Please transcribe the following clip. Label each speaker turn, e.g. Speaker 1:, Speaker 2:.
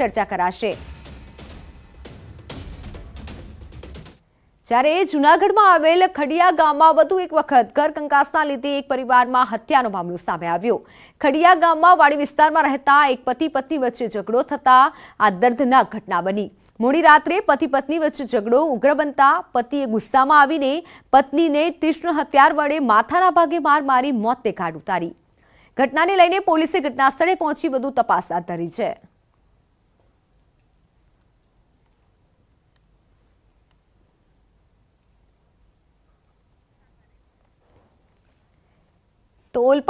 Speaker 1: ચર્ચા કરાશે જ્યારે જૂનાગઢમાં આવેલ ખડિયા ગામમાં વધુ એક વખત ઘર કંકાસના લીધે એક પરિવારમાં હત્યાનો મામલો સામે આવ્યો ખડિયા ગામમાં વાડી વિસ્તારમાં રહેતા એક પતિ પત્ની વચ્ચે ઝઘડો થતા આ દર્દનાક ઘટના બની મોડી રાત્રે પતિ પત્ની વચ્ચે ઝઘડો ઉગ્ર બનતા પતિએ ગુસ્સામાં આવીને પત્નીને તીક્ષ્ણ હથિયાર વડે માથાના ભાગે માર મારી મોતને કાઢ ઉતારી ઘટનાને લઈને પોલીસે ઘટના સ્થળે પહોંચી વધુ તપાસ હાથ ધરી છે
Speaker 2: તો ઓલપાડ